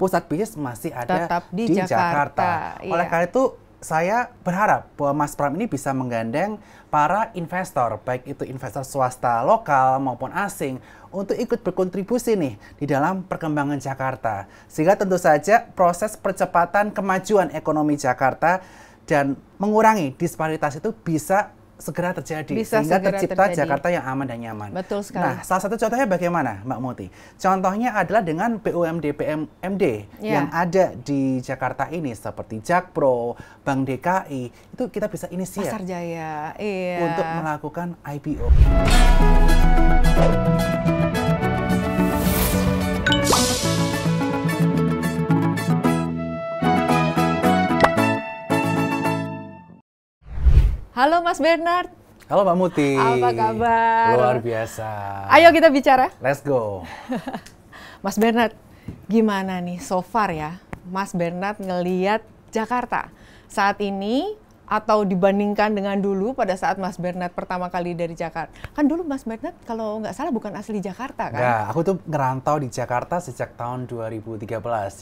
pusat bisnis masih ada Tetap di, di Jakarta. Jakarta. Iya. Oleh karena itu saya berharap bahwa Mas Pram ini bisa menggandeng para investor, baik itu investor swasta lokal maupun asing, untuk ikut berkontribusi nih di dalam perkembangan Jakarta. Sehingga tentu saja proses percepatan kemajuan ekonomi Jakarta dan mengurangi disparitas itu bisa segera terjadi Bisa sehingga segera tercipta terjadi. Jakarta yang aman dan nyaman. Betul nah, sekali. Nah, salah satu contohnya bagaimana, Mbak Muti? Contohnya adalah dengan BUMD PMMD yeah. yang ada di Jakarta ini seperti Jakpro, Bank DKI, itu kita bisa inisiatif Pasar Jaya. Iya. Untuk melakukan IPO. Halo Mas Bernard. Halo Mbak Muti. Apa kabar? Luar biasa. Ayo kita bicara. Let's go. Mas Bernard, gimana nih so far ya? Mas Bernard ngeliat Jakarta. Saat ini atau dibandingkan dengan dulu pada saat Mas Bernard pertama kali dari Jakarta. Kan dulu Mas Bernard kalau nggak salah bukan asli Jakarta kan? Nggak, aku tuh ngerantau di Jakarta sejak tahun 2013.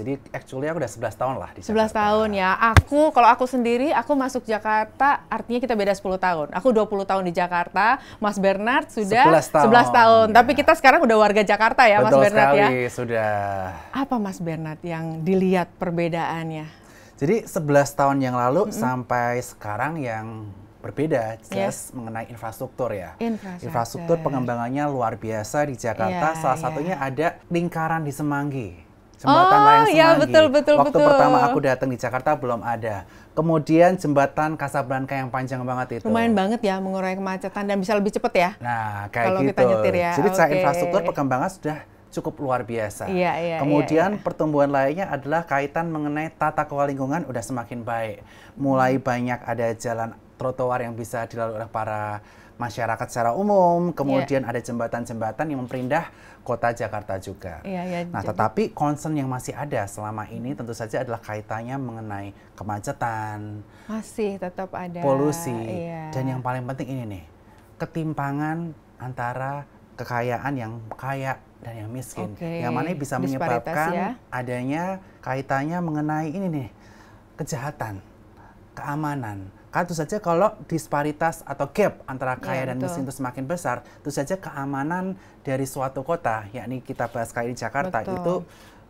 Jadi actually aku udah 11 tahun lah di Jakarta. 11 tahun ya. Aku, kalau aku sendiri, aku masuk Jakarta artinya kita beda 10 tahun. Aku 20 tahun di Jakarta, Mas Bernard sudah 11 tahun. 11 tahun. Ya. Tapi kita sekarang udah warga Jakarta ya Betul Mas Bernard ya? sekali, ya? sudah. Apa Mas Bernard yang dilihat perbedaannya? Jadi 11 tahun yang lalu mm -hmm. sampai sekarang yang berbeda iya. jelas yes. mengenai infrastruktur ya. Infrastruktur. infrastruktur pengembangannya luar biasa di Jakarta. Yeah, Salah iya. satunya ada lingkaran di Semanggi. Jembatan oh, Layang iya, Semanggi. Ya, betul, betul, Waktu betul. pertama aku datang di Jakarta belum ada. Kemudian jembatan Kasablanka yang panjang banget itu. Lumayan banget ya mengurai kemacetan dan bisa lebih cepat ya. Nah, kayak kalau gitu. kita nyetir ya. Jadi okay. infrastruktur perkembangan sudah cukup luar biasa. Iya, iya, iya Kemudian iya, iya. pertumbuhan lainnya adalah kaitan mengenai tata kelola lingkungan udah semakin baik. Mulai hmm. banyak ada jalan trotoar yang bisa dilalui oleh para masyarakat secara umum, kemudian yeah. ada jembatan-jembatan yang memperindah kota Jakarta juga. Yeah, yeah, nah, jadi... tetapi concern yang masih ada selama ini tentu saja adalah kaitannya mengenai kemacetan, masih tetap ada polusi, yeah. dan yang paling penting ini nih, ketimpangan antara kekayaan yang kaya dan yang miskin. Okay. Yang mana bisa menyebabkan ya. adanya kaitannya mengenai ini nih kejahatan, keamanan. Karena itu saja kalau disparitas atau gap antara iya, kaya ya, dan miskin itu semakin besar, itu saja keamanan dari suatu kota, yakni kita bahas kali di Jakarta betul. itu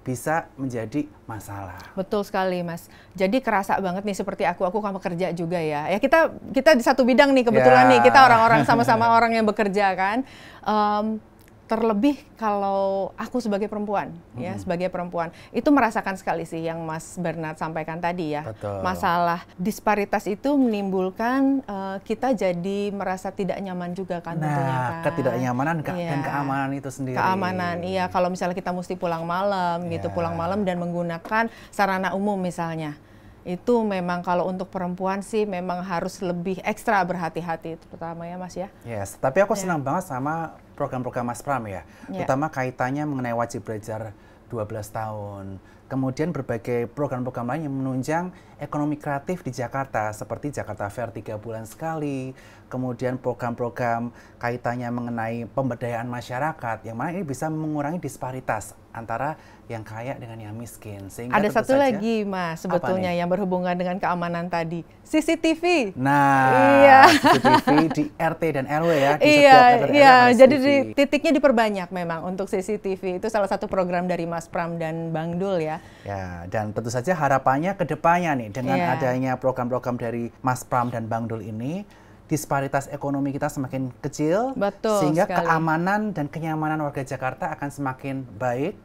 bisa menjadi masalah. Betul sekali, Mas. Jadi kerasa banget nih seperti aku, aku kan bekerja juga ya. Ya kita kita di satu bidang nih kebetulan yeah. nih kita orang-orang sama-sama orang yang bekerja kan. Um, terlebih kalau aku sebagai perempuan hmm. ya sebagai perempuan itu merasakan sekali sih yang Mas Bernard sampaikan tadi ya Betul. masalah disparitas itu menimbulkan uh, kita jadi merasa tidak nyaman juga kan nah, tentunya kan ketidaknyamanan ke ya. dan iya. keamanan itu sendiri keamanan iya kalau misalnya kita mesti pulang malam ya. gitu iya. pulang malam dan menggunakan sarana umum misalnya itu memang kalau untuk perempuan sih memang harus lebih ekstra berhati-hati terutama ya mas ya. Yes, tapi aku ya. senang banget sama program-program Mas Pram ya, yeah. terutama kaitannya mengenai wajib belajar 12 tahun kemudian berbagai program-program lain yang menunjang ekonomi kreatif di Jakarta seperti Jakarta Fair tiga bulan sekali, kemudian program-program kaitannya mengenai pemberdayaan masyarakat yang mana ini bisa mengurangi disparitas antara yang kaya dengan yang miskin. Sehingga Ada satu saja, lagi mas sebetulnya yang berhubungan dengan keamanan tadi CCTV. Nah, iya. CCTV di RT dan RW ya. Di iya, setiap RT iya. Jadi di, titiknya diperbanyak memang untuk CCTV itu salah satu program dari Mas Pram dan Bang Dul ya ya. dan tentu saja harapannya kedepannya nih dengan yeah. adanya program-program dari Mas Pram dan Bang Dul ini disparitas ekonomi kita semakin kecil Betul sehingga sekali. keamanan dan kenyamanan warga Jakarta akan semakin baik.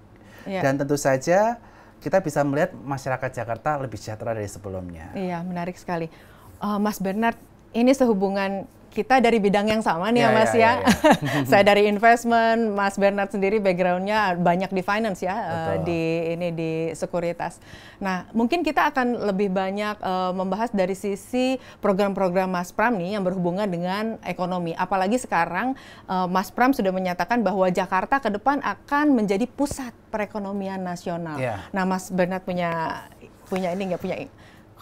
Yeah. Dan tentu saja kita bisa melihat masyarakat Jakarta lebih sejahtera dari sebelumnya. Iya, menarik sekali. Uh, Mas Bernard, ini sehubungan kita dari bidang yang sama nih ya, ya, ya Mas ya. ya. ya. Saya dari investment, Mas Bernard sendiri backgroundnya banyak di finance ya, eh, Betul. di ini di sekuritas. Nah, mungkin kita akan lebih banyak uh, membahas dari sisi program-program Mas Pram nih yang berhubungan dengan ekonomi. Apalagi sekarang uh, Mas Pram sudah menyatakan bahwa Jakarta ke depan akan menjadi pusat perekonomian nasional. Ya. Nah, Mas Bernard punya punya ini nggak punya ini?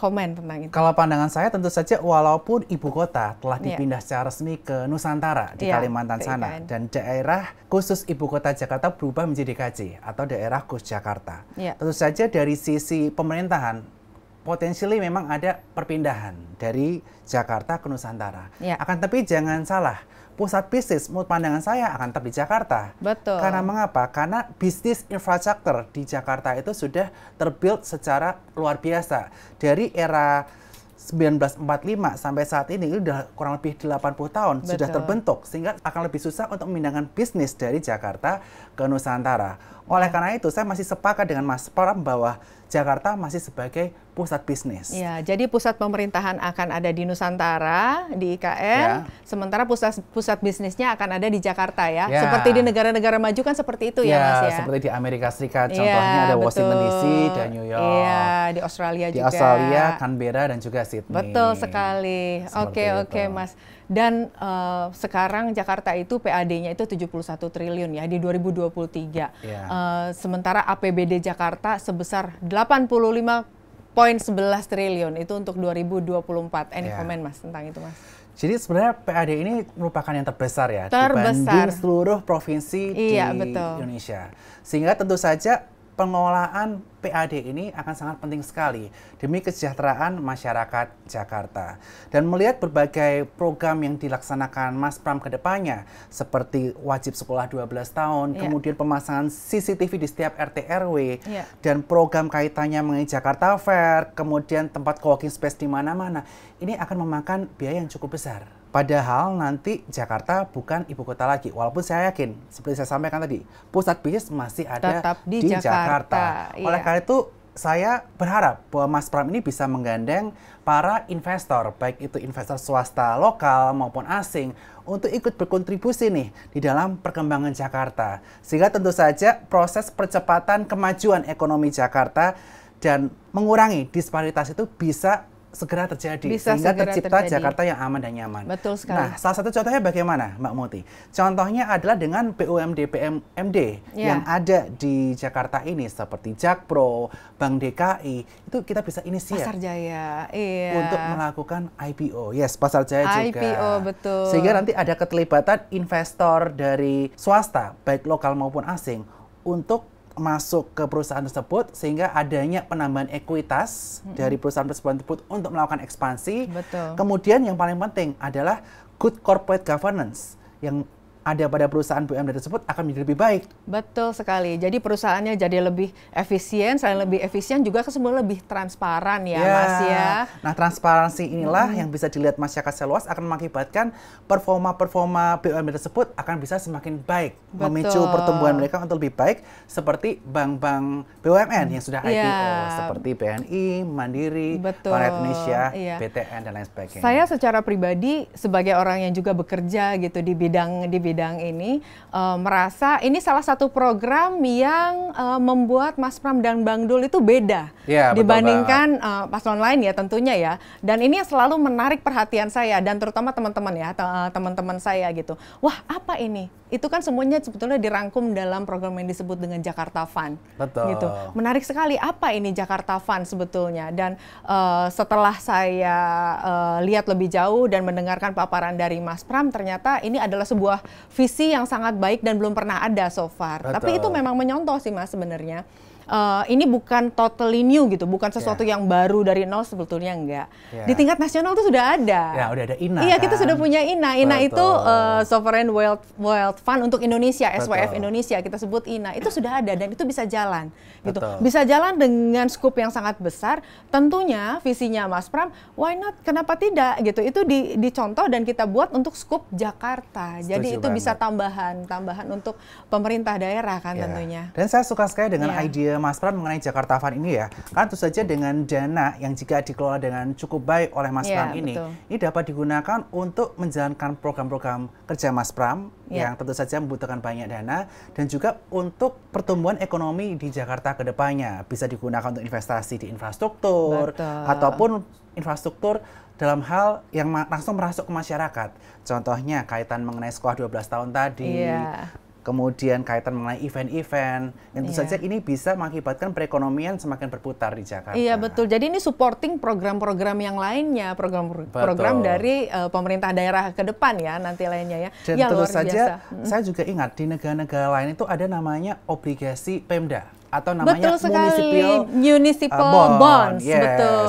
komen tentang itu? Kalau pandangan saya tentu saja walaupun ibu kota telah iya. dipindah yeah. secara resmi ke Nusantara di yeah, Kalimantan sana IKN. dan daerah khusus ibu kota Jakarta berubah menjadi DKJ atau daerah khusus Jakarta. Yeah. Tentu saja dari sisi pemerintahan potensial memang ada perpindahan dari Jakarta ke Nusantara. Ya. Akan tapi jangan salah, pusat bisnis menurut pandangan saya akan tetap di Jakarta. Betul. Karena mengapa? Karena bisnis infrastruktur di Jakarta itu sudah terbuild secara luar biasa. Dari era 1945 sampai saat ini itu sudah kurang lebih 80 tahun Betul. sudah terbentuk sehingga akan lebih susah untuk memindahkan bisnis dari Jakarta ke Nusantara. Oleh karena itu saya masih sepakat dengan Mas Pram bahwa Jakarta masih sebagai pusat bisnis. Ya, jadi pusat pemerintahan akan ada di Nusantara di IKN, ya. sementara pusat pusat bisnisnya akan ada di Jakarta ya. ya. Seperti di negara-negara maju kan seperti itu ya, ya Mas ya. seperti di Amerika Serikat ya, contohnya ya, ada betul. Washington DC dan New York. Iya, di Australia di juga. Di Australia, Canberra dan juga Sydney. Betul sekali. Seperti oke, itu. oke Mas. Dan uh, sekarang Jakarta itu PAD-nya itu 71 triliun ya di 2023. Ya. Uh, sementara APBD Jakarta sebesar 85 poin 11 triliun itu untuk 2024. Any yeah. comment mas tentang itu mas? Jadi sebenarnya PAD ini merupakan yang terbesar ya terbesar. dibanding seluruh provinsi iya, di betul. Indonesia. Sehingga tentu saja Pengelolaan PAD ini akan sangat penting sekali demi kesejahteraan masyarakat Jakarta. Dan melihat berbagai program yang dilaksanakan Mas Pram ke depannya, seperti wajib sekolah 12 tahun, yeah. kemudian pemasangan CCTV di setiap RT RW, yeah. dan program kaitannya mengenai Jakarta Fair, kemudian tempat co-working space di mana-mana, ini akan memakan biaya yang cukup besar. Padahal nanti Jakarta bukan ibu kota lagi, walaupun saya yakin, seperti saya sampaikan tadi, pusat bisnis masih ada Tetap di, di Jakarta. Jakarta. Iya. Oleh karena itu, saya berharap bahwa Mas Pram ini bisa menggandeng para investor, baik itu investor swasta lokal maupun asing, untuk ikut berkontribusi nih di dalam perkembangan Jakarta. Sehingga tentu saja proses percepatan kemajuan ekonomi Jakarta dan mengurangi disparitas itu bisa segera terjadi Bisa sehingga segera tercipta terjadi. Jakarta yang aman dan nyaman. Betul sekali. Nah, salah satu contohnya bagaimana, Mbak Muti? Contohnya adalah dengan BUMD PMMD yeah. yang ada di Jakarta ini seperti Jakpro, Bank DKI, itu kita bisa inisiatif Pasar Jaya. Iya. Untuk melakukan IPO. Yes, Pasar Jaya IPO, juga. IPO betul. Sehingga nanti ada keterlibatan investor dari swasta, baik lokal maupun asing untuk masuk ke perusahaan tersebut sehingga adanya penambahan ekuitas mm -hmm. dari perusahaan tersebut untuk melakukan ekspansi. Betul. Kemudian yang paling penting adalah good corporate governance yang ada pada perusahaan BUMN tersebut akan menjadi lebih baik. Betul sekali. Jadi perusahaannya jadi lebih efisien, selain lebih efisien juga kan semua lebih transparan ya, yeah. Mas ya. Nah, transparansi inilah hmm. yang bisa dilihat masyarakat seluas akan mengakibatkan performa-performa BUMN tersebut akan bisa semakin baik, Betul. memicu pertumbuhan mereka untuk lebih baik seperti bank-bank BUMN yang sudah IPO yeah. seperti BNI, Mandiri, Bank Indonesia, PTN iya. BTN dan lain sebagainya. Saya secara pribadi sebagai orang yang juga bekerja gitu di bidang di bidang bidang ini uh, merasa ini salah satu program yang uh, membuat Mas Pram dan Bang Dul itu beda ya, dibandingkan uh, paslon lain ya tentunya ya. Dan ini yang selalu menarik perhatian saya dan terutama teman-teman ya teman-teman saya gitu. Wah apa ini? itu kan semuanya sebetulnya dirangkum dalam program yang disebut dengan Jakarta Fund. Betul. Gitu. Menarik sekali apa ini Jakarta Fund sebetulnya dan uh, setelah saya uh, lihat lebih jauh dan mendengarkan paparan dari Mas Pram ternyata ini adalah sebuah visi yang sangat baik dan belum pernah ada so far. Betul. Tapi itu memang menyontoh sih Mas sebenarnya. Eh, ini bukan totally new gitu, bukan ya. sesuatu yeah. yang baru dari nol sebetulnya enggak. Yeah. Di tingkat nasional tuh sudah ada. Ya, udah ada INA. Iya, kan? kita sudah punya INA. INA Betul. itu uh, eh, Sovereign Wealth Wealth Fund untuk Indonesia, Betul. SWF Indonesia kita sebut INA. Itu sudah ada dan itu bisa jalan gitu. Bisa jalan dengan skup yang sangat besar. Tentunya visinya Mas Pram, why not? Kenapa tidak gitu? Itu di dicontoh dan kita buat untuk skup Jakarta. Setuju Jadi itu banget. bisa tambahan, tambahan untuk pemerintah daerah kan yeah. tentunya. Dan saya suka sekali dengan yeah. idea Mas Pran mengenai Jakarta Fund ini ya, kan tentu saja dengan dana yang jika dikelola dengan cukup baik oleh Mas yeah, Pram ini, betul. ini dapat digunakan untuk menjalankan program-program kerja Mas Pram yeah. yang tentu saja membutuhkan banyak dana dan juga untuk pertumbuhan ekonomi di Jakarta ke depannya bisa digunakan untuk investasi di infrastruktur betul. ataupun infrastruktur dalam hal yang langsung merasuk ke masyarakat. Contohnya kaitan mengenai sekolah 12 tahun tadi, yeah kemudian kaitan mengenai event-event. Tentu yeah. saja ini bisa mengakibatkan perekonomian semakin berputar di Jakarta. Iya betul. Jadi ini supporting program-program yang lainnya, program-program dari uh, pemerintah daerah ke depan ya nanti lainnya ya. Dan ya, tentu saja biasa. Hmm. saya juga ingat di negara-negara lain itu ada namanya obligasi Pemda atau namanya betul sekali. municipal, e, municipal uh, bond. bonds yes. betul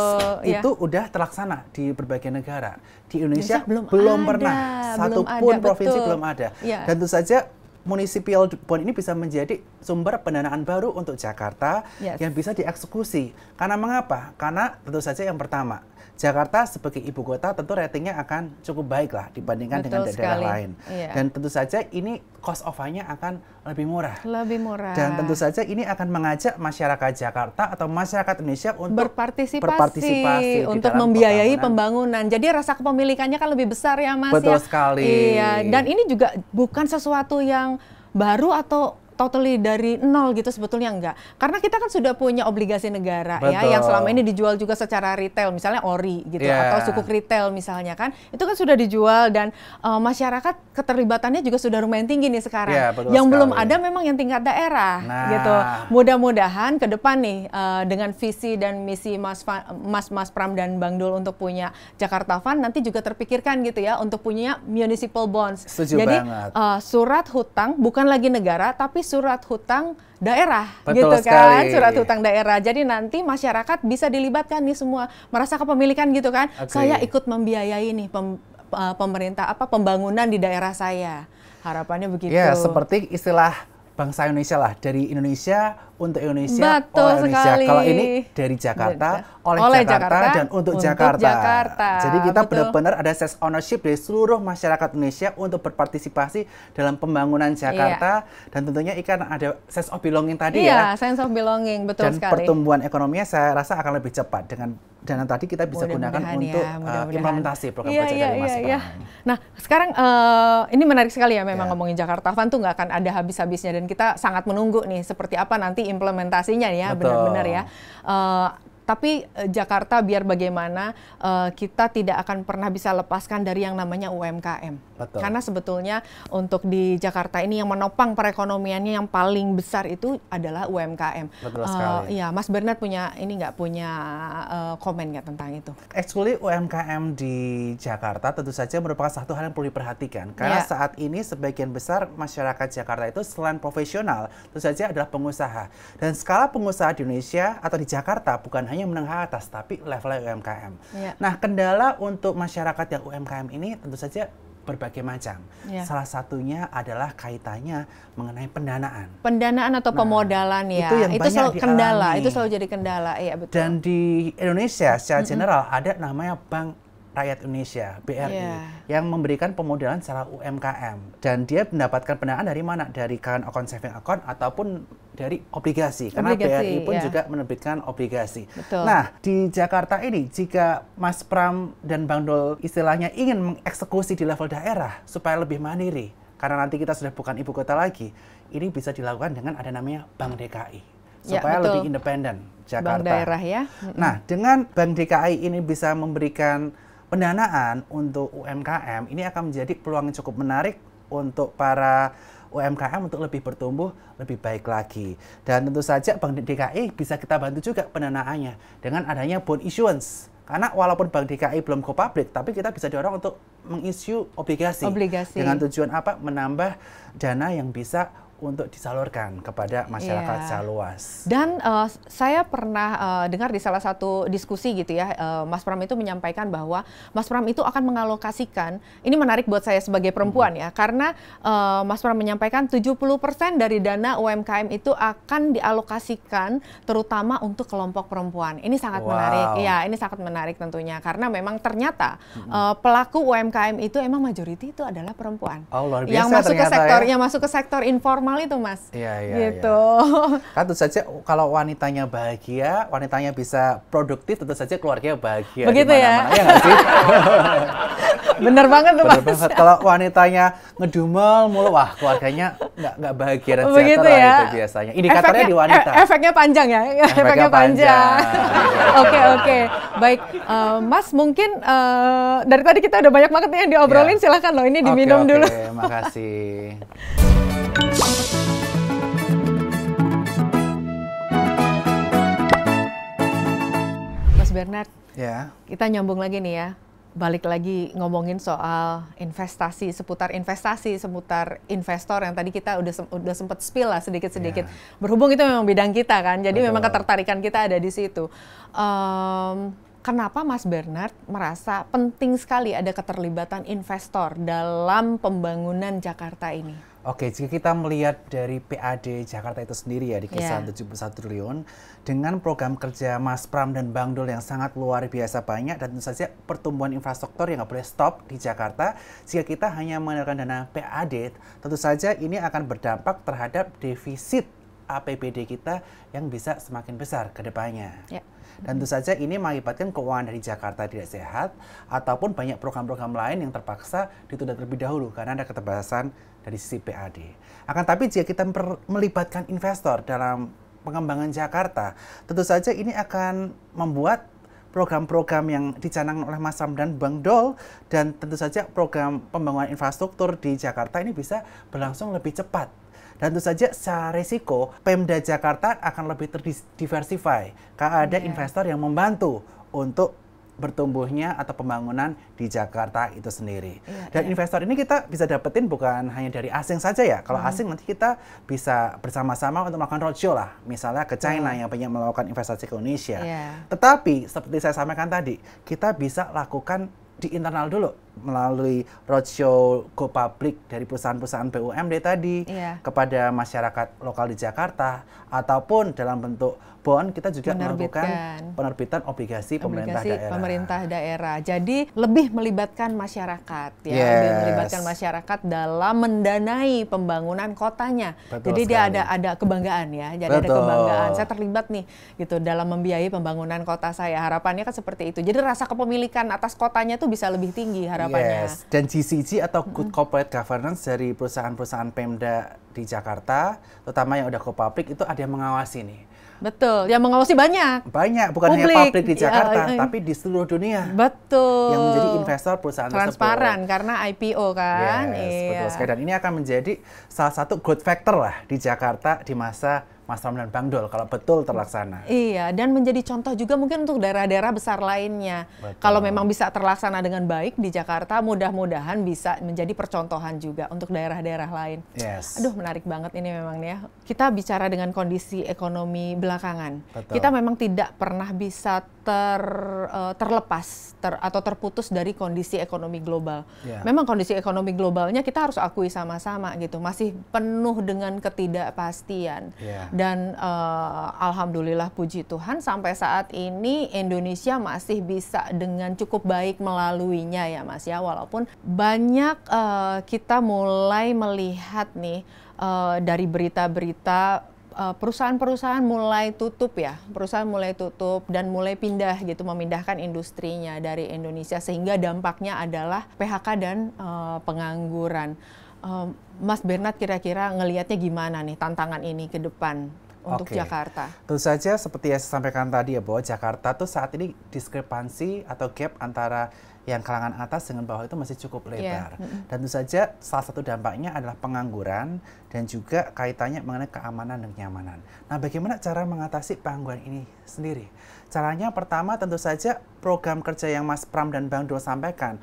iya. itu yeah. udah terlaksana di berbagai negara di Indonesia, Indonesia belum, belum pernah satupun provinsi belum ada yeah. dan tentu saja municipal bond ini bisa menjadi sumber pendanaan baru untuk Jakarta yes. yang bisa dieksekusi. Karena mengapa? Karena tentu saja yang pertama, Jakarta sebagai ibu kota tentu ratingnya akan cukup baik lah dibandingkan Betul dengan daerah lain. Yeah. Dan tentu saja ini cost of-nya akan lebih murah. Lebih murah. Dan tentu saja ini akan mengajak masyarakat Jakarta atau masyarakat Indonesia untuk berpartisipasi, berpartisipasi untuk membiayai pembangunan. pembangunan. Jadi rasa kepemilikannya kan lebih besar ya Mas Betul ya. sekali. Iya, dan ini juga bukan sesuatu yang baru atau totally dari nol gitu sebetulnya enggak. Karena kita kan sudah punya obligasi negara Betul. ya yang selama ini dijual juga secara retail misalnya ori gitu yeah. atau sukuk retail misalnya kan. Itu kan sudah dijual dan uh, masyarakat keterlibatannya juga sudah lumayan tinggi nih sekarang. Yeah, iya, yang sekali. belum ada memang yang tingkat daerah nah. gitu. Mudah-mudahan ke depan nih uh, dengan visi dan misi Mas Fa Mas Mas Pram dan Bang Dul untuk punya Jakarta Fund nanti juga terpikirkan gitu ya untuk punya municipal bonds. Setuju Jadi Uh, surat hutang bukan lagi negara tapi surat hutang daerah Betul gitu kan surat hutang daerah jadi nanti masyarakat bisa dilibatkan nih semua merasa kepemilikan gitu kan okay. saya ikut membiayai nih pem, eh, pemerintah apa pembangunan di daerah saya harapannya begitu ya seperti istilah bangsa Indonesia lah dari Indonesia untuk Indonesia Betul oleh Indonesia. Sekali. Kalau ini dari Jakarta oleh, oleh Jakarta, Jakarta dan untuk, untuk Jakarta. Jakarta. Jadi kita benar-benar ada sense ownership dari seluruh masyarakat Indonesia untuk berpartisipasi dalam pembangunan iya. Jakarta yeah. dan tentunya ikan ada sense of belonging tadi yeah, ya. Iya, sense of belonging betul dan sekali. Dan pertumbuhan ekonominya saya rasa akan lebih cepat dengan dana tadi kita bisa Mudah gunakan ya, untuk ya, mudah uh, implementasi program ya, kerja ya, dari Mas ya, ya. Nah, sekarang uh, ini menarik sekali ya memang ya. ngomongin Jakarta Fund tuh nggak akan ada habis-habisnya dan kita sangat menunggu nih seperti apa nanti implementasinya ya benar-benar ya. Uh, tapi eh, Jakarta biar bagaimana eh, kita tidak akan pernah bisa lepaskan dari yang namanya UMKM. Betul. Karena sebetulnya untuk di Jakarta ini yang menopang perekonomiannya yang paling besar itu adalah UMKM. Betul sekali. Uh, ya, Mas Bernard punya ini nggak punya uh, komen nggak tentang itu? Actually UMKM di Jakarta tentu saja merupakan satu hal yang perlu diperhatikan karena yeah. saat ini sebagian besar masyarakat Jakarta itu selain profesional tentu saja adalah pengusaha dan skala pengusaha di Indonesia atau di Jakarta bukan hanya menengah atas tapi levelnya UMKM. Ya. Nah, kendala untuk masyarakat yang UMKM ini tentu saja berbagai macam. Ya. Salah satunya adalah kaitannya mengenai pendanaan. Pendanaan atau nah, pemodalan ya. Itu yang itu selalu dialami. kendala, itu selalu jadi kendala. Iya betul. Dan di Indonesia secara mm -hmm. general ada namanya bank Rakyat Indonesia BRI yeah. yang memberikan pemodalan secara UMKM dan dia mendapatkan pendanaan dari mana dari current kan account saving account ataupun dari obligasi, obligasi karena BRI pun yeah. juga menerbitkan obligasi. Betul. Nah di Jakarta ini jika Mas Pram dan Bang Dol istilahnya ingin mengeksekusi di level daerah supaya lebih mandiri karena nanti kita sudah bukan ibu kota lagi ini bisa dilakukan dengan ada namanya Bank DKI ya, supaya ya, lebih independen Jakarta. Bank daerah ya. Nah, dengan Bank DKI ini bisa memberikan pendanaan untuk UMKM ini akan menjadi peluang yang cukup menarik untuk para UMKM untuk lebih bertumbuh lebih baik lagi. Dan tentu saja Bank DKI bisa kita bantu juga pendanaannya dengan adanya bond issuance. Karena walaupun Bank DKI belum go public, tapi kita bisa dorong untuk mengisu obligasi. obligasi. Dengan tujuan apa? Menambah dana yang bisa untuk disalurkan kepada iya. masyarakat yeah. secara luas. Dan uh, saya pernah uh, dengar di salah satu diskusi gitu ya, uh, Mas Pram itu menyampaikan bahwa Mas Pram itu akan mengalokasikan, ini menarik buat saya sebagai perempuan -hmm. ya, karena uh, Mas Pram menyampaikan 70% dari dana UMKM itu akan dialokasikan terutama untuk kelompok perempuan. Ini sangat wow. menarik, ya ini sangat menarik tentunya, karena memang ternyata -hmm. uh, pelaku UMKM itu emang majoriti itu adalah perempuan. Oh, luar biasa yang masuk ke sektor, ya? yang masuk ke sektor informal normal itu mas iya iya, iya. gitu ya. kan tentu saja kalau wanitanya bahagia wanitanya bisa produktif tentu saja keluarganya bahagia begitu ya, ya sih? bener banget tuh bener mas banget. kalau wanitanya ngedumel mulu wah keluarganya nggak nggak bahagia dan sejahtera begitu ya. itu biasanya indikatornya efeknya, di wanita e efeknya panjang ya efeknya, efeknya panjang oke oke baik uh, mas mungkin uh, dari tadi kita udah banyak banget nih yang diobrolin yeah. silahkan loh ini diminum okay, okay. dulu makasih Bernard, Ya. kita nyambung lagi nih ya, balik lagi ngomongin soal investasi, seputar investasi, seputar investor yang tadi kita udah sem udah sempat spill lah sedikit-sedikit. Yeah. Berhubung itu memang bidang kita kan, jadi Betul. memang ketertarikan kita ada di situ. Um, kenapa Mas Bernard merasa penting sekali ada keterlibatan investor dalam pembangunan Jakarta ini? Oke, jika kita melihat dari PAD Jakarta itu sendiri ya di iya. kisaran yeah. 71 triliun dengan program kerja Mas Pram dan Bang Dul yang sangat luar biasa banyak dan tentu saja pertumbuhan infrastruktur yang nggak boleh stop di Jakarta jika kita hanya mengandalkan dana PAD tentu saja ini akan berdampak terhadap defisit APBD kita yang bisa semakin besar ke depannya. Yeah. Dan tentu saja ini mengakibatkan keuangan dari Jakarta tidak sehat ataupun banyak program-program lain yang terpaksa ditunda terlebih dahulu karena ada keterbatasan dari sisi PAD. Akan tapi jika kita melibatkan investor dalam pengembangan Jakarta, tentu saja ini akan membuat program-program yang dicanangkan oleh Mas Sam dan Bang Dol dan tentu saja program pembangunan infrastruktur di Jakarta ini bisa berlangsung lebih cepat dan tentu saja secara risiko Pemda Jakarta akan lebih terdiversify. Karena ada yeah. investor yang membantu untuk bertumbuhnya atau pembangunan di Jakarta itu sendiri. Yeah, Dan yeah. investor ini kita bisa dapetin bukan hanya dari asing saja ya. Kalau hmm. asing nanti kita bisa bersama-sama untuk melakukan roadshow lah. Misalnya ke China hmm. yang punya melakukan investasi ke Indonesia. Yeah. Tetapi seperti saya sampaikan tadi, kita bisa lakukan di internal dulu melalui roadshow go public dari perusahaan-perusahaan BUMD tadi yeah. kepada masyarakat lokal di Jakarta ataupun dalam bentuk bond kita juga melakukan penerbitan obligasi, obligasi pemerintah daerah. pemerintah daerah. Jadi lebih melibatkan masyarakat ya, yes. lebih melibatkan masyarakat dalam mendanai pembangunan kotanya. Betul Jadi sekali. dia ada ada kebanggaan ya. Jadi Betul. ada kebanggaan saya terlibat nih gitu dalam membiayai pembangunan kota saya. Harapannya kan seperti itu. Jadi rasa kepemilikan atas kotanya tuh bisa lebih tinggi harapannya harapannya. Yes. Dan GCG atau Good mm-hmm. Corporate Governance dari perusahaan-perusahaan Pemda di Jakarta, terutama yang udah ke publik itu ada yang mengawasi nih. Betul, yang mengawasi banyak. Banyak, bukan publik. hanya publik di iya, Jakarta, ya, tapi di seluruh dunia. Betul. Yang menjadi investor perusahaan Transparan, tersebut. karena IPO kan. Yes, iya. betul sekali. Dan ini akan menjadi salah satu growth factor lah di Jakarta di masa Mas Ram dan Bang Dol kalau betul terlaksana. Iya, dan menjadi contoh juga mungkin untuk daerah-daerah besar lainnya. Betul. Kalau memang bisa terlaksana dengan baik di Jakarta, mudah-mudahan bisa menjadi percontohan juga untuk daerah-daerah lain. Yes. Aduh, menarik banget ini memang ya. Kita bicara dengan kondisi ekonomi belakangan. Betul. Kita memang tidak pernah bisa ter eh, terlepas ter, atau terputus dari kondisi ekonomi global. Yeah. Memang kondisi ekonomi globalnya kita harus akui sama-sama gitu, masih penuh dengan ketidakpastian. Yeah dan uh, alhamdulillah puji Tuhan sampai saat ini Indonesia masih bisa dengan cukup baik melaluinya ya Mas ya walaupun banyak uh, kita mulai melihat nih uh, dari berita-berita perusahaan-perusahaan mulai tutup ya, perusahaan mulai tutup dan mulai pindah gitu memindahkan industrinya dari Indonesia sehingga dampaknya adalah PHK dan uh, pengangguran. Eh, Mas Bernard kira-kira ngelihatnya gimana nih tantangan ini ke depan untuk okay. Jakarta? Tentu saja seperti yang saya sampaikan tadi ya bahwa Jakarta tuh saat ini diskrepansi atau gap antara yang kalangan atas dengan bawah itu masih cukup iya. lebar. Yeah. Mm -hmm. Dan tentu saja salah satu dampaknya adalah pengangguran dan juga kaitannya mengenai keamanan dan kenyamanan. Nah, bagaimana cara mengatasi pengangguran ini sendiri? Caranya pertama tentu saja program kerja yang Mas Pram dan Bang Dua sampaikan,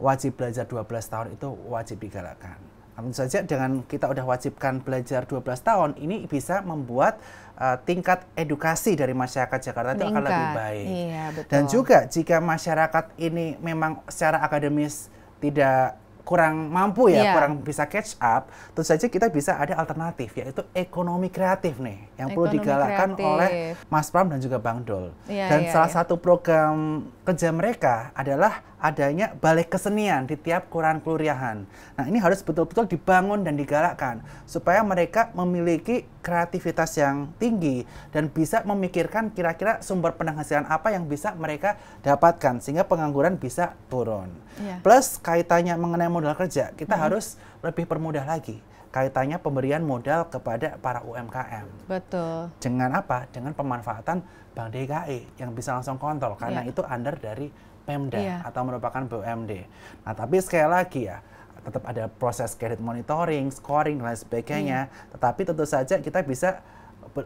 wajib belajar 12 tahun itu wajib digalakkan tentu saja dengan kita sudah wajibkan belajar 12 tahun ini bisa membuat uh, tingkat edukasi dari masyarakat Jakarta itu akan lebih baik. Iya, betul. Dan juga jika masyarakat ini memang secara akademis tidak kurang mampu ya, yeah. kurang bisa catch up, tentu saja kita bisa ada alternatif yaitu ekonomi kreatif nih yang ekonomi perlu digalakkan kreatif. oleh Mas Pram dan juga Bang Dol. Yeah, dan yeah, salah yeah. satu program kerja mereka adalah adanya balai kesenian di tiap kelurahan kelurahan. Nah ini harus betul-betul dibangun dan digalakkan supaya mereka memiliki kreativitas yang tinggi dan bisa memikirkan kira-kira sumber penghasilan apa yang bisa mereka dapatkan sehingga pengangguran bisa turun. Yeah. Plus kaitannya mengenai modal kerja kita mm -hmm. harus lebih permudah lagi kaitannya pemberian modal kepada para UMKM. Betul. Dengan apa? Dengan pemanfaatan Bank DKI yang bisa langsung kontrol karena yeah. itu under dari Pemda yeah. atau merupakan BUMD. Nah, tapi sekali lagi ya, tetap ada proses credit monitoring, scoring dan lain sebagainya. Iya. Tetapi tentu saja kita bisa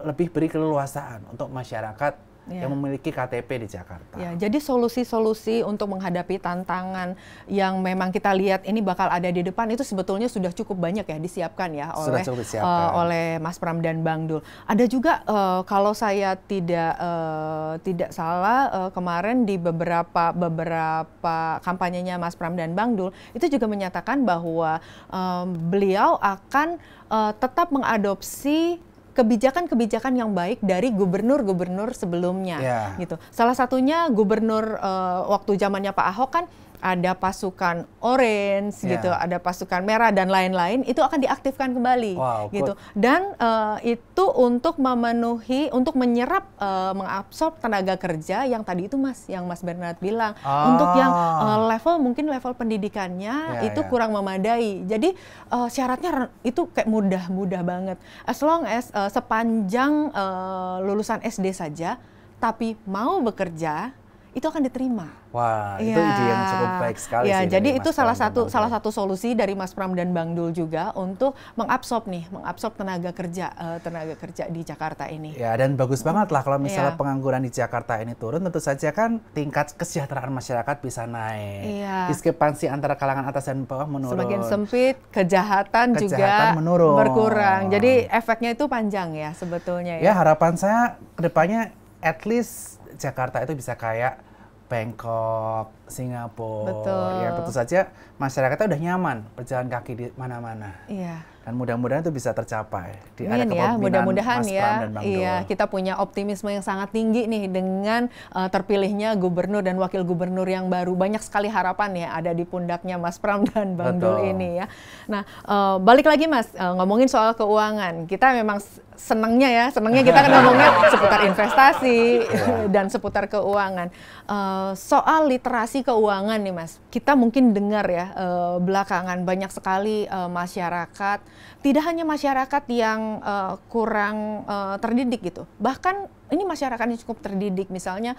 lebih beri keleluasaan untuk masyarakat yeah. yang memiliki KTP di Jakarta. Yeah, jadi solusi-solusi untuk menghadapi tantangan yang memang kita lihat ini bakal ada di depan itu sebetulnya sudah cukup banyak ya disiapkan ya oleh Uh, oleh Mas Pram dan Bang Dul. Ada juga uh, kalau saya tidak uh, tidak salah uh, kemarin di beberapa beberapa kampanyenya Mas Pram dan Bang Dul itu juga menyatakan bahwa um, beliau akan uh, tetap mengadopsi kebijakan-kebijakan yang baik dari gubernur-gubernur sebelumnya yeah. gitu. Salah satunya gubernur uh, waktu zamannya Pak Ahok kan ada pasukan orange yeah. gitu, ada pasukan merah dan lain-lain itu akan diaktifkan kembali wow, gitu. Good. Dan uh, itu untuk memenuhi untuk menyerap uh, mengabsorb tenaga kerja yang tadi itu Mas yang Mas Bernard bilang. Ah. Untuk yang uh, level mungkin level pendidikannya yeah, iya. itu yeah. kurang memadai. Jadi uh, syaratnya itu kayak mudah-mudah banget. As long as uh, sepanjang uh, lulusan SD saja tapi mau bekerja itu akan diterima. Wah, ya. itu iya. ide yang cukup baik sekali ya, sih. Jadi itu Mas salah satu salah satu solusi dari Mas Pram dan Bang Dul juga untuk mengabsorb nih, mengabsorb tenaga kerja eh, tenaga kerja di Jakarta ini. Ya, dan bagus banget lah kalau misalnya ya. pengangguran di Jakarta ini turun, tentu saja kan tingkat kesejahteraan masyarakat bisa naik. Iya. Diskrepansi antara kalangan atas dan bawah menurun. Semakin sempit, kejahatan, kejahatan juga menurun. berkurang. Jadi efeknya itu panjang ya sebetulnya ya. Ya, harapan saya kedepannya at least Jakarta itu bisa kayak แปงกอบ Singapura. Betul. Ya tentu saja masyarakatnya udah nyaman berjalan kaki di mana-mana. Iya. Dan mudah-mudahan itu bisa tercapai di Amin, ya, mudah-mudahan ya. Iya, kita punya optimisme yang sangat tinggi nih dengan uh, terpilihnya gubernur dan wakil gubernur yang baru. Banyak sekali harapan ya ada di pundaknya Mas Pram dan Bang Betul. Dul ini ya. Nah, uh, balik lagi Mas uh, ngomongin soal keuangan. Kita memang senangnya ya, senangnya kita kan ngomongnya seputar investasi iya. dan seputar keuangan. Uh, soal literasi literasi keuangan nih Mas. Kita mungkin dengar ya eh, belakangan banyak sekali eh, masyarakat, tidak hanya masyarakat yang eh, kurang terdidik gitu. Bahkan ini masyarakat yang cukup terdidik misalnya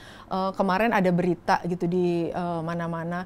kemarin ada berita gitu di mana-mana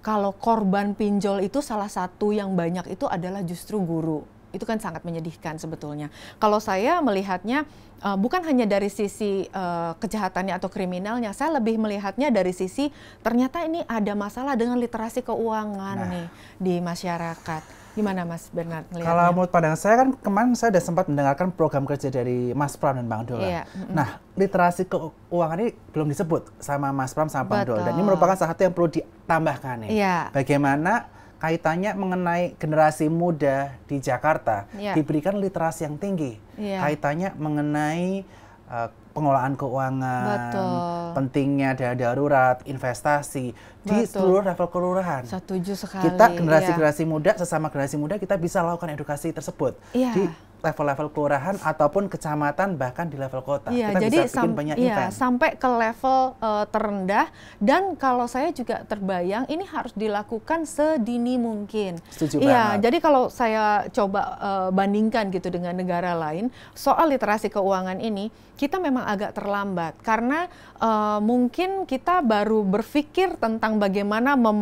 kalau korban pinjol itu salah satu yang banyak itu adalah justru guru itu kan sangat menyedihkan sebetulnya. Kalau saya melihatnya uh, bukan hanya dari sisi uh, kejahatannya atau kriminalnya, saya lebih melihatnya dari sisi ternyata ini ada masalah dengan literasi keuangan nah. nih di masyarakat. Gimana Mas Bernard Kalau menurut pandangan saya kan kemarin saya sudah sempat mendengarkan program kerja dari Mas Pram dan Bang Dola. Ya. Iya. Nah, literasi keuangan ini belum disebut sama Mas Pram sama Bang Dola. Dan ini merupakan salah satu yang perlu ditambahkan ya. Iya. Bagaimana kaitannya mengenai generasi muda di Jakarta yeah. diberikan literasi yang tinggi. Yeah. Kaitannya mengenai uh, eh, pengelolaan keuangan, Betul. pentingnya dana darurat, investasi Betul. di seluruh level kelurahan. Setuju sekali. Kita generasi-generasi yeah. muda sesama generasi muda kita bisa lakukan edukasi tersebut yeah. di level-level kelurahan ataupun kecamatan bahkan di level kota. Iya, kita jadi bisa bikin banyak iya, event. sampai ke level uh, terendah dan kalau saya juga terbayang ini harus dilakukan sedini mungkin. Setuju iya, banget. jadi kalau saya coba uh, bandingkan gitu dengan negara lain, soal literasi keuangan ini kita memang agak terlambat karena uh, mungkin kita baru berpikir tentang bagaimana mem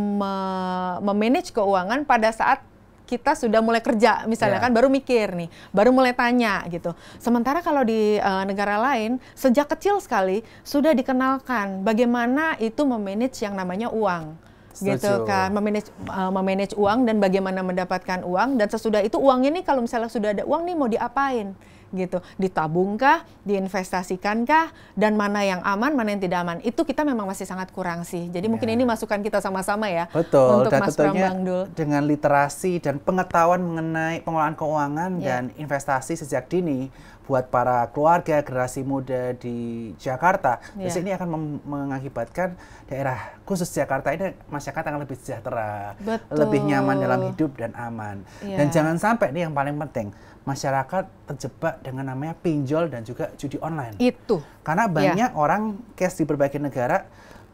memanage keuangan pada saat kita sudah mulai kerja misalnya yeah. kan baru mikir nih, baru mulai tanya gitu. Sementara kalau di uh, negara lain sejak kecil sekali sudah dikenalkan bagaimana itu memanage yang namanya uang. Gitu Setuju. gitu kan memanage uh, memanage uang dan bagaimana mendapatkan uang dan sesudah itu uangnya nih kalau misalnya sudah ada uang nih mau diapain gitu. Ditabungkah, diinvestasikankah, dan mana yang aman, mana yang tidak aman. Itu kita memang masih sangat kurang sih. Jadi ya. mungkin ini masukan kita sama-sama ya. Betul. Untuk dan Mas tentunya dengan literasi dan pengetahuan mengenai pengelolaan keuangan ya. dan investasi sejak dini, buat para keluarga generasi muda di Jakarta, ya. di ini akan mengakibatkan daerah khusus Jakarta ini masyarakat akan lebih sejahtera, Betul. lebih nyaman dalam hidup dan aman. ya. Dan jangan sampai ini yang paling penting, masyarakat terjebak dengan namanya pinjol dan juga judi online. Itu. Karena ya. banyak ya. orang case di berbagai negara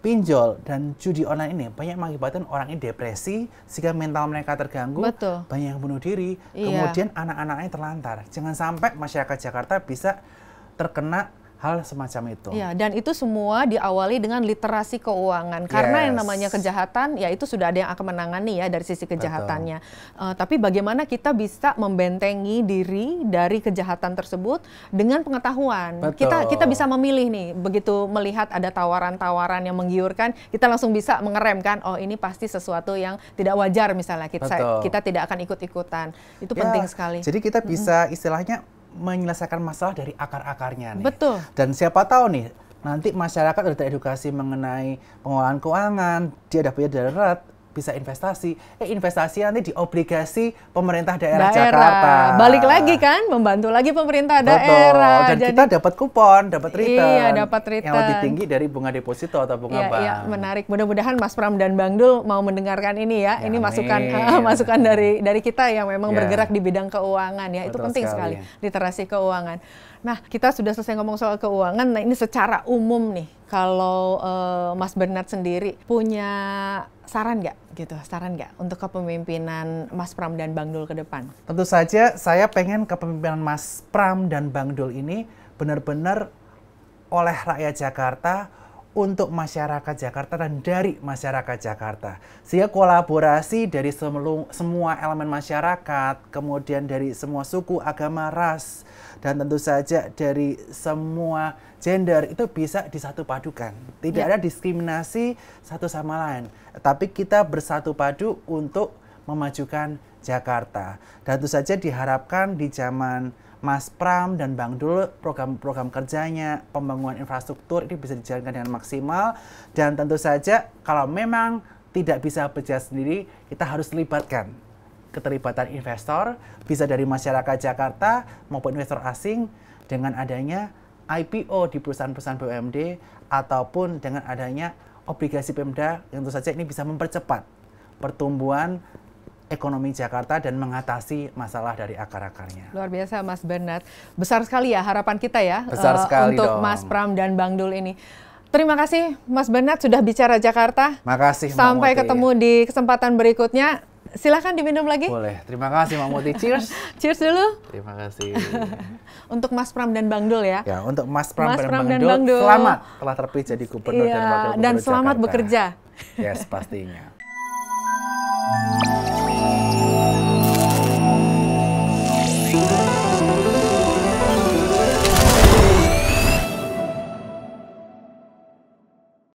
pinjol dan judi online ini banyak mengakibatkan orang ini depresi sehingga mental mereka terganggu, Betul. banyak yang bunuh diri, iya. kemudian anak-anaknya terlantar. Jangan sampai masyarakat Jakarta bisa terkena hal semacam itu. Ya, dan itu semua diawali dengan literasi keuangan. Karena yang namanya kejahatan, ya itu sudah ada yang akan menangani ya dari sisi kejahatannya. Uh, tapi bagaimana kita bisa membentengi diri dari kejahatan tersebut dengan pengetahuan? Betul. Kita kita bisa memilih nih, begitu melihat ada tawaran-tawaran yang menggiurkan, kita langsung bisa mengerem kan, oh ini pasti sesuatu yang tidak wajar misalnya kita kita tidak akan ikut-ikutan. Itu ya, penting sekali. Jadi kita bisa mm -hmm. istilahnya menyelesaikan masalah dari akar-akarnya nih. Betul. Dan siapa tahu nih nanti masyarakat sudah teredukasi mengenai pengelolaan keuangan, dia sudah punya darurat, bisa investasi. Eh investasi nanti di obligasi pemerintah daerah, daerah. Jakarta. Balik lagi kan, membantu lagi pemerintah Betul. daerah. Dan Jadi, kita dapat kupon, dapat return. Iya, dapat return. Yang lebih tinggi dari bunga deposito atau bunga iya, iya bank. Iya, menarik. Mudah-mudahan Mas Pram dan Bang Dul mau mendengarkan ini ya. ya ini amin. masukan masukan dari dari kita yang memang ya. bergerak di bidang keuangan ya. Betul Itu penting sekali, sekali literasi keuangan. Nah, kita sudah selesai ngomong soal keuangan. Nah, ini secara umum nih, kalau uh, Mas Bernard sendiri punya saran nggak gitu, saran nggak untuk kepemimpinan Mas Pram dan Bang Dul ke depan? Tentu saja saya pengen kepemimpinan Mas Pram dan Bang Dul ini benar-benar oleh rakyat Jakarta untuk masyarakat Jakarta dan dari masyarakat Jakarta. Sehingga kolaborasi dari semua elemen masyarakat, kemudian dari semua suku, agama, ras, dan tentu saja dari semua gender itu bisa disatu padukan. Tidak ya. ada diskriminasi satu sama lain, tapi kita bersatu padu untuk memajukan Jakarta. Dan tentu saja diharapkan di zaman Mas Pram dan Bang Dul program-program kerjanya, pembangunan infrastruktur ini bisa dijalankan dengan maksimal dan tentu saja kalau memang tidak bisa berjalan sendiri, kita harus libatkan keterlibatan investor, bisa dari masyarakat Jakarta maupun investor asing dengan adanya IPO di perusahaan-perusahaan BUMD ataupun dengan adanya obligasi Pemda yang tentu saja ini bisa mempercepat pertumbuhan ekonomi Jakarta dan mengatasi masalah dari akar-akarnya. Luar biasa Mas Bernard. Besar sekali ya harapan kita ya Besar uh, sekali untuk dong. Mas Pram dan Bang Dul ini. Terima kasih Mas Bernard sudah bicara Jakarta. Makasih. Sampai ketemu di kesempatan berikutnya. Silahkan diminum lagi. Boleh. Terima kasih Mbak Muti. Cheers. Cheers dulu. Terima kasih. untuk Mas Pram dan Bang Dul ya. Ya, untuk Mas Pram, Mas dan, Pram Bang dan Bang Dul. Selamat telah terpilih jadi gubernur ya, dan iya, wakil gubernur Dan selamat Jakarta. bekerja. Yes, pastinya.